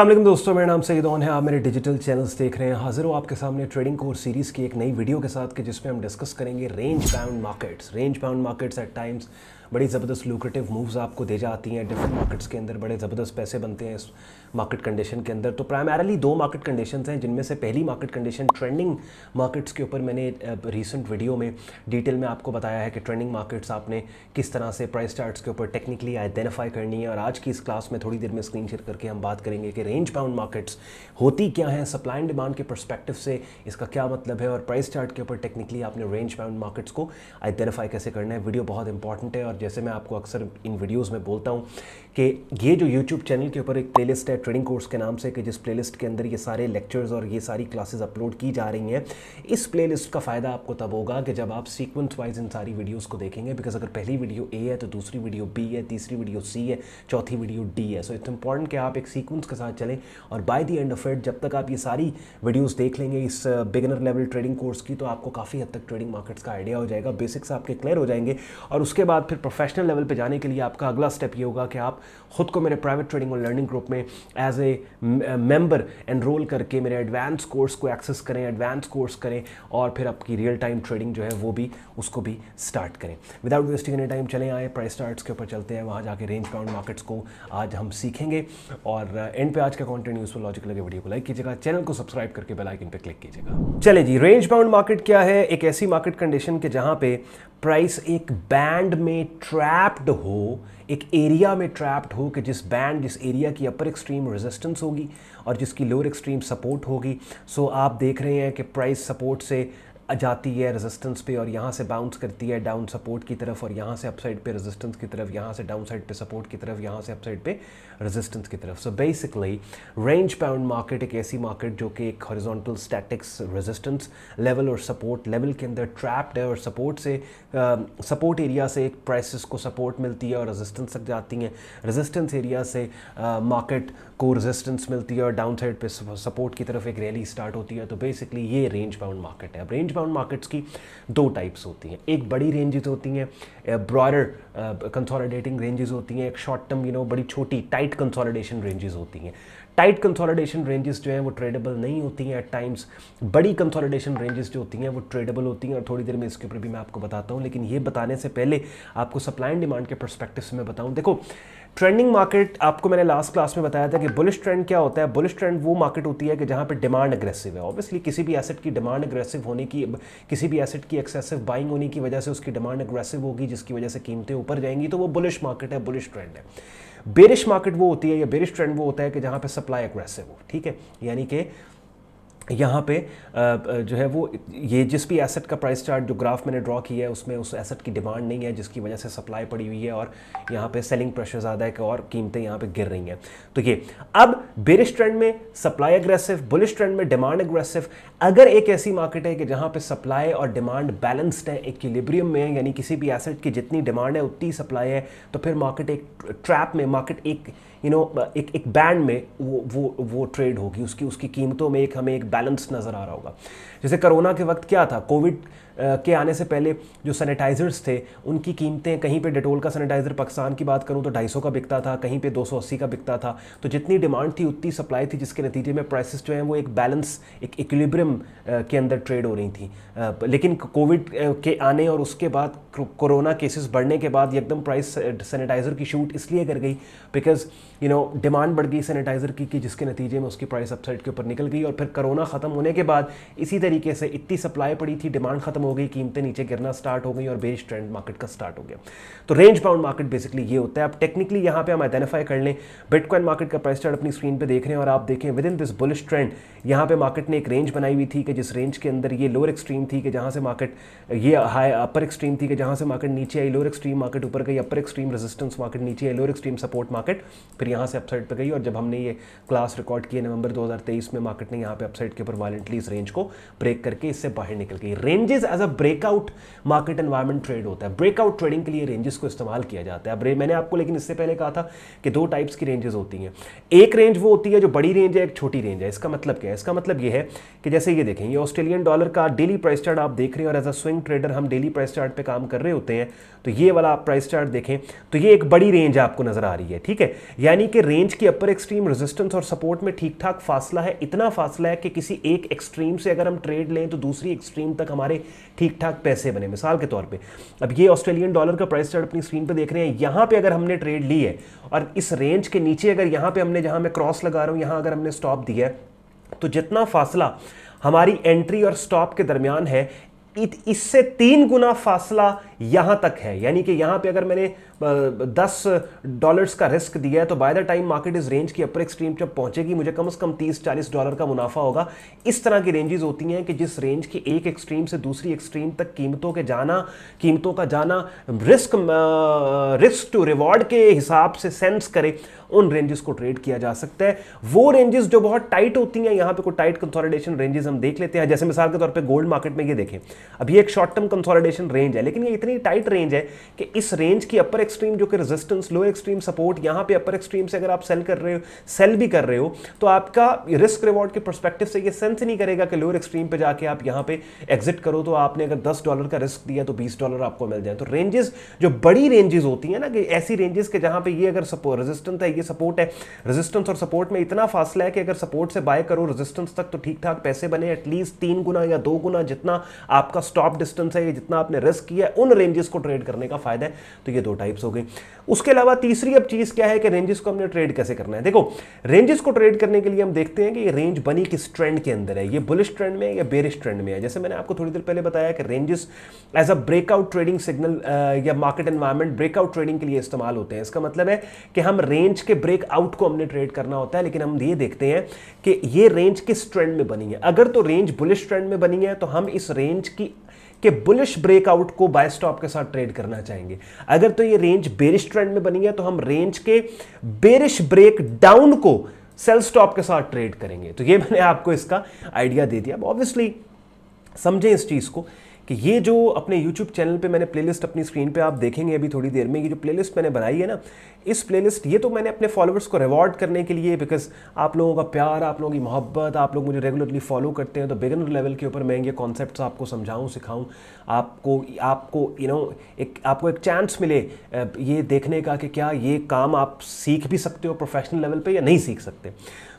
अल्लाम दोस्तों मेरा नाम सईद ओन है आप मेरे डिजिटल चैनल्स देख रहे हैं हाजिर हो आपके सामने ट्रेडिंग कोर्स सीरीज़ की एक नई वीडियो के साथ के जिसमें हम डिस्कस करेंगे range bound markets range bound markets at times बड़ी ज़बरदस्त लूक्रेटिव मूव्स आपको दे जाती हैं डिफरेंट मार्केट्स के अंदर बड़े ज़बरदस्त पैसे बनते हैं इस मार्केट कंडीशन के अंदर तो प्राइमरली दो मार्केट कंडीशन हैं जिनमें से पहली मार्केट कंडीशन ट्रेंडिंग मार्केट्स के ऊपर मैंने रिसेंट वीडियो में डिटेल में आपको बताया है कि ट्रेंडिंग मार्केट्स आपने किस तरह से प्राइस चार्ट्स के ऊपर टेक्निकली आइडेंटिफाई करनी है और आज की इस क्लास में थोड़ी देर में स्क्रीन शेयर करके हम बात करेंगे कि रेंज बाउंड मार्केट्स होती क्या है सप्लाई एंड डिमांड के परस्पेक्टिव से इसका क्या मतलब है और प्राइस चार्ट के ऊपर टेक्निकली आपने रेंज बाउंड मार्केट्स को आइडेंटिफाई कैसे करना है वीडियो बहुत इंपॉर्टेंट है और जैसे मैं आपको अक्सर इन वीडियोज़ में बोलता हूँ कि ये जो यूट्यूब चैनल के ऊपर एक प्लेलिस्ट है ट्रेडिंग कोर्स के नाम से कि जिस प्लेलिस्ट के अंदर ये सारे लेक्चर्स और ये सारी क्लासेस अपलोड की जा रही हैं इस प्लेलिस्ट का फ़ायदा आपको तब होगा कि जब आप सीक्वेंस वाइज इन सारी वीडियोज़ को देखेंगे बिकॉज अगर पहली वीडियो ए है तो दूसरी वीडियो बी है तीसरी वीडियो सी है चौथी वीडियो डी है सो इट्स इंपॉर्टेंट कि आप एक सीक्वेंस के साथ चलें और by the end of it जब तक आप ये सारी वीडियोज़ देख लेंगे इस बिगनर लेवल ट्रेडिंग कोर्स की तो आपको काफ़ी हद तक ट्रेडिंग मार्केट्स का आइडिया हो जाएगा बेसिक्स आपके क्लियर हो जाएंगे और उसके बाद फिर प्रोफेशनल लेवल पर जाने के लिए आपका अगला स्टेप ये होगा कि आप खुद को मेरे प्राइवेट ट्रेडिंग और लर्निंग ग्रुप में एज ए मेंबर एनरोल करके मेरे एडवांस कोर्स को एक्सेस करें एडवांस कोर्स करें और फिर आपकी रियल टाइम ट्रेडिंग जो है वो भी उसको भी स्टार्ट करें विदाउट वेस्टिंग एनी टाइम चले आए प्राइस स्टार्ट के ऊपर चलते हैं वहाँ जाके रेंज बाउंड मार्केट्स को आज हम सीखेंगे और एंड uh, पे आज का कॉन्टेंट यूजफुल लॉजिक लगे वीडियो को लाइक कीजिएगा चैनल को सब्सक्राइब करके बेलाइकन पर क्लिक कीजिएगा चले जी रेंज बाउंड मार्केट क्या है एक ऐसी मार्केट कंडीशन के जहाँ पे प्राइस एक बैंड में ट्रैप्ड हो एक एरिया में ट्रैप्ड हो कि जिस बैंड जिस एरिया की अपर एक्सट्रीम रेजिस्टेंस होगी और जिसकी लोअर एक्सट्रीम सपोर्ट होगी सो आप देख रहे हैं कि प्राइस सपोर्ट से जाती है रेजिस्टेंस पे और यहाँ से बाउंस करती है डाउन सपोर्ट की तरफ और यहाँ से अपसाइड पे रेजिस्टेंस की तरफ यहाँ से डाउन साइड पे सपोर्ट की तरफ यहाँ से अपसाइड पे रेजिस्टेंस की तरफ so basically range bound market एक ऐसी मार्केट जो कि एक हॉरिजॉन्टल स्टैटिक्स रेजिस्टेंस लेवल और सपोर्ट लेवल के अंदर ट्रैप्ड है और सपोर्ट से सपोर्ट uh, एरिया से एक प्राइसिस को सपोर्ट मिलती है और रेजिस्टेंस तक जाती हैं रेजिस्टेंस एरिया से मार्केट uh, को रेजिस्टेंस मिलती है और डाउन साइड पर सपोर्ट की तरफ एक रैली स्टार्ट होती है तो बेसिकली ये रेंज बाउंड मार्केट है अब रेंज बाउंड मार्केट्स की दो टाइप्स होती हैं एक बड़ी रेंजेस होती हैं ब्रॉडर कंसोलिडेटिंग रेंजेस होती हैं एक शॉर्ट टर्म यू नो बड़ी छोटी टाइट कंसोलिडेशन रेंजेस होती हैं टाइट कंसोलिडेशन रेंजेस जो हैं वो ट्रेडेबल नहीं होती हैं एट टाइम्स बड़ी कंसोलिडेशन रेंजेस जो होती हैं वो ट्रेडेबल होती हैं और थोड़ी देर में इसके ऊपर भी मैं आपको बताता हूँ लेकिन ये बताने से पहले आपको सप्लाई एंड डिमांड के परस्पेक्टिव से मैं बताऊँ देखो ट्रेंडिंग मार्केट आपको मैंने लास्ट क्लास में बताया था कि बुलिश ट्रेंड क्या होता है बुलिश ट्रेंड वो मार्केट होती है कि जहाँ पे डिमांड अग्रेसिव है ऑब्वियसली किसी भी एसेट की डिमांड अग्रेसिव होने की किसी भी एसेट की एक्सेसिव बाइंग होने की वजह से उसकी डिमांड अग्रेसिव होगी जिसकी वजह से कीमतें ऊपर जाएंगी तो वो बुलिश मार्केट है बुलिश ट्रेंड है बेरिश मार्केट वो होती है या बेरिश ट्रेंड वो होता है कि जहाँ पर सप्लाई अग्रेसिव हो ठीक है यानी कि यहाँ पे जो है वो ये जिस भी एसेट का प्राइस चार्ट जो ग्राफ मैंने ड्रॉ किया है उसमें उस एसेट की डिमांड नहीं है जिसकी वजह से सप्लाई पड़ी हुई है और यहाँ पे सेलिंग प्रेशर ज़्यादा है और कीमतें यहाँ पे गिर रही हैं तो ये अब बेरिश ट्रेंड में सप्लाई अग्रेसिव बुलिश ट्रेंड में डिमांड अग्रेसिव अगर एक ऐसी मार्केट है कि जहाँ पर सप्लाई और डिमांड बैलेंस्ड है लिब्रियम में है यानी किसी भी एसेट की जितनी डिमांड है उतनी सप्लाई है तो फिर मार्केट एक ट्रैप में मार्केट एक यू नो एक एक बैंड में वो वो वो ट्रेड होगी उसकी उसकी कीमतों में एक हमें एक बैलेंस नज़र आ रहा होगा जैसे कोरोना के वक्त क्या था कोविड के आने से पहले जो सैनिटाइजर्स थे उनकी कीमतें कहीं पे डेटोल का सैनिटाइज़र पाकिस्तान की बात करूं तो 250 का बिकता था कहीं पे 280 का बिकता था तो जितनी डिमांड थी उतनी सप्लाई थी जिसके नतीजे में प्राइसेस जो हैं वो एक बैलेंस एक इक्विलिब्रियम के अंदर ट्रेड हो रही थी लेकिन कोविड के आने और उसके बाद कोरोना केसेस बढ़ने के बाद एकदम प्राइस सैनिटाइज़र की शूट इसलिए कर गई बिकॉज़ यू नो डिमांड बढ़ गई सैनिटाइज़र की कि जिसके नतीजे में उसकी प्राइस अपसाइड के ऊपर निकल गई और फिर कोरोना ख़त्म होने के बाद इसी तरीके से इतनी सप्लाई पड़ी थी डिमांड ख़त्म हो गई कीमतें नीचे गिरना स्टार्ट हो गई और बेस ट्रेंड मार्केट का स्टार्ट हो गया तो रेंज बाउंड मार्केट बेसिकली ये होता है आप टेक्निकली यहाँ पर हम आइडेंटिफाई कर लें बिटकॉइन मार्केट का प्राइस चार्ट अपनी स्क्रीन पर देख रहे हैं और आप देखें within this bullish trend यहाँ पर मार्केट ने एक रेंज बनाई हुई थी कि जिस रेंज के अंदर ये लोअर एक्सट्रीम थी कि जहाँ से मार्केट ये हाई अपर एक्सट्रीम थी कि जहाँ से मार्केट नीचे आई लोअर एक्सट्रीम मार्केट ऊपर गई अपर एक्सट्रीम रेजिस्टेंस मार्केट नीचे आई लोअर एक्सट्रीम सपोर्ट मार्केट फिर यहाँ से अपसाइड पर गई और जब हमने ये क्लास रिकॉर्ड किए नवंबर 2023 में मार्केट ने यहाँ पे अपसाइड के ऊपर वायलेंटली इस रेंज को ब्रेक करके इससे बाहर निकल गई ranges as a breakout market environment trade होता है ब्रेकआउट ट्रेडिंग के लिए रेंजेस को इस्तेमाल किया जाता है अब मैंने आपको लेकिन इससे पहले कहा था कि दो टाइप्स की रेंजेस होती हैं एक रेंज वो होती है जो बड़ी रेंज है एक छोटी रेंज है इसका मतलब क्या है इसका मतलब ये है कि जैसे ये देखें ये ऑस्ट्रेलियन डॉलर का डेली प्राइस चार्ट आप देख रहे हैं और एज अ स्विंग ट्रेडर हम डेली प्राइस चार्ट पे काम कर रहे होते हैं तो ये वाला आप प्राइस चार्ट देखें तो ये एक बड़ी रेंज आपको नजर आ रही है ठीक है या यानी कि रेंज की अपर एक्सट्रीम रेजिस्टेंस और सपोर्ट में ठीक ठाक फासला है इतना फासला है कि किसी एक एक्सट्रीम से अगर हम ट्रेड लें तो दूसरी एक्सट्रीम तक हमारे ठीक ठाक पैसे बने मिसाल के तौर पे अब ये ऑस्ट्रेलियन डॉलर का प्राइस चार्ट अपनी स्क्रीन पे देख रहे हैं यहाँ पे अगर हमने ट्रेड ली है और इस रेंज के नीचे अगर यहाँ पर हमने जहाँ मैं क्रॉस लगा रहा हूँ यहाँ अगर हमने स्टॉप दिया है तो जितना फासला हमारी एंट्री और स्टॉप के दरमियान है इससे तीन गुना फासला यहाँ तक है यानी कि यहाँ पे अगर मैंने दस डॉलर्स का रिस्क दिया है तो बाय द टाइम मार्केट इस रेंज की अपर एक्सट्रीम जब पहुंचेगी मुझे कम से कम तीस चालीस डॉलर का मुनाफा होगा इस तरह की रेंजेस होती हैं कि जिस रेंज की एक एक्सट्रीम से दूसरी एक्सट्रीम तक कीमतों के जाना कीमतों का जाना रिस्क रिस्क टू रिवॉर्ड के हिसाब से सेंस करे उन रेंजेस को ट्रेड किया जा सकता है वो रेंजेस जो बहुत टाइट होती हैं यहां पे कोई टाइट कंसोलिडेशन रेंजेस हम देख लेते हैं जैसे मिसाल के तौर पे गोल्ड मार्केट में ये देखें अभी एक शॉर्ट टर्म कंसोलिडेशन रेंज है लेकिन ये इतनी टाइट रेंज है कि इस रेंज की अपर एक्सट्रीम जो कि रेजिस्टेंस लोअर एक्सट्रीम सपोर्ट यहां पे अपर एक्सट्रीम से अगर आप सेल कर रहे हो सेल भी कर रहे हो तो आपका रिस्क रिवॉर्ड के परस्पेक्टिव से ये सेंस नहीं करेगा कि लोअर एक्सट्रीम पे जाके आप यहां पे एग्जिट करो तो आपने अगर दस डॉलर का रिस्क दिया तो बीस डॉलर आपको मिल जाए तो रेंजेस जो बड़ी रेंजेस होती है ना कि ऐसी रेंजेस के जहां पर ये अगर रेजिस्टेंस है ये सपोर्ट है रेजिस्टेंस और सपोर्ट में इतना फासला है कि अगर सपोर्ट से बाय करो रेजिस्टेंस तक तो ठीक ठाक पैसे बने एटलीस्ट तीन गुना या दो गुना जितना आपका स्टॉप डिस्टेंस है जितना आपने रिस्क किया उन रेंजेस को ट्रेड करने का फायदा है तो ये दो टाइप टाइप्स हो गए उसके अलावा तीसरी अब चीज़ क्या है कि रेंजेस को हमने ट्रेड कैसे करना है देखो रेंजेस को ट्रेड करने के लिए हम देखते हैं कि ये रेंज बनी किस ट्रेंड के अंदर है ये बुलिश ट्रेंड में है या बेरिश ट्रेंड में है जैसे मैंने आपको थोड़ी देर पहले बताया कि ranges as a breakout trading signal या मार्केट एनवायरमेंट ब्रेकआउट ट्रेडिंग के लिए इस्तेमाल होते हैं इसका मतलब है कि हम रेंज के ब्रेकआउट को हमने ट्रेड करना होता है लेकिन हम ये देखते हैं कि ये रेंज किस ट्रेंड में बनी है अगर तो रेंज बुलिश ट्रेंड में बनी है तो हम इस रेंज की कि बुलिश ब्रेकआउट को बाय स्टॉप के साथ ट्रेड करना चाहेंगे अगर तो ये रेंज बेरिश ट्रेंड में बनी है तो हम रेंज के बेरिश ब्रेक डाउन को सेल स्टॉप के साथ ट्रेड करेंगे तो ये मैंने आपको इसका आइडिया दे दिया ऑब्वियसली समझें इस चीज़ को कि ये जो अपने यूट्यूब चैनल पे मैंने प्लेलिस्ट अपनी स्क्रीन पे आप देखेंगे अभी थोड़ी देर में ये जो प्लेलिस्ट मैंने बनाई है ना इस प्लेलिस्ट ये तो मैंने अपने फॉलोअर्स को रिवॉर्ड करने के लिए बिकॉज आप लोगों का प्यार आप लोगों की मोहब्बत आप लोग मुझे रेगुलरली फॉलो करते हैं तो बिगनर लेवल के ऊपर मैं ये कॉन्सेप्ट आपको समझाऊँ सिखाऊँ आपको आपको यू नो एक आपको एक चांस मिले ये देखने का कि क्या ये काम आप सीख भी सकते हो प्रोफेशनल लेवल पर या नहीं सीख सकते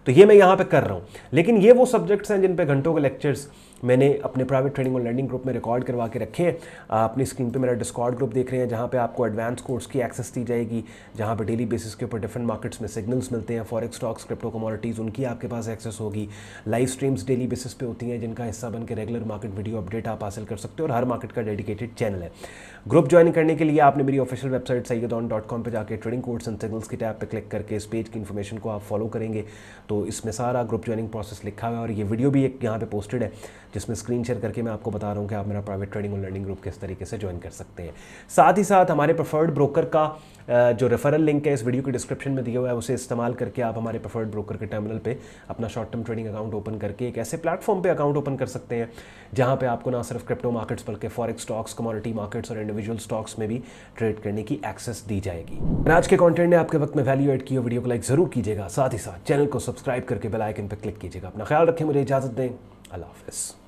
तो ये मैं यहाँ पर कर रहा हूँ लेकिन ये वो सब्जेक्ट्स हैं जिन पर घंटों के लेक्चर्स मैंने अपने प्राइवेट ट्रेनिंग और लर्निंग ग्रुप में रिकॉर्ड करवा के रखे हैं अपनी स्क्रीन पे मेरा डिस्कॉर्ड ग्रुप देख रहे हैं जहाँ पे आपको एडवांस कोर्स की एक्सेस दी जाएगी जहाँ पे डेली बेसिस के ऊपर डिफरेंट मार्केट्स में सिग्नल्स मिलते हैं फॉरेक्स स्टॉक्स क्रिप्टो कमोडिटीज़ उनकी आपके पास एक्सेस होगी लाइव स्ट्रीम्स डेली बेसिस पे होती हैं जिनका हिस्सा बन रेगुलर मार्केट वीडियो अपडेट आप हासिल कर सकते हो और हर मार्केट का डेडिकेटेड चैनल है ग्रुप ज्वाइन करने के लिए आपने मेरी official website on dot com पर जाकर ट्रेडिंग कोर्स एंड सिग्नल्स की टैब पर क्लिक करके इस पेज की इन्फॉर्मेशन को आप फॉलो करेंगे तो इसमें सारा ग्रुप ज्वाइनिंग प्रोसेस लिखा हुआ है और ये वीडियो भी एक यहाँ पर पोस्टेड है जिसमें स्क्रीन शेयर करके मैं आपको बता रहा हूँ कि आप मेरा प्राइवेट ट्रेडिंग और लर्निंग ग्रुप किस तरीके से ज्वाइन कर सकते हैं साथ ही साथ हमारे प्रेफर्ड ब्रोकर का जो रेफरल लिंक है इस वीडियो के डिस्क्रिप्शन में दिया हुआ है उसे इस्तेमाल करके आप हमारे प्रेफर्ड ब्रोकर के टर्मिनल पर अपना short term trading account open करके एक ऐसे प्लेटफॉर्म पर अकाउंट ओपन कर सकते हैं जहाँ पर आपको ना सिर्फ क्रिप्टो मार्केट्स बल्कि फॉरेक्स स्टॉक्स कमोडिटी मार्केट्स और इंडिविजुअल स्टॉक्स में भी ट्रेड करने की एक्सेस दी जाएगी आज के कॉन्टेंट ने आपके वक्त में वैल्यू एड की वीडियो को लाइक जरूर कीजिएगा साथ ही साथ चैनल को सब्सक्राइब करके बेलाइकन पर क्लिक कीजिएगा अपना ख्याल रखें मुझे इजाजत दें अल्लाह हाफिज़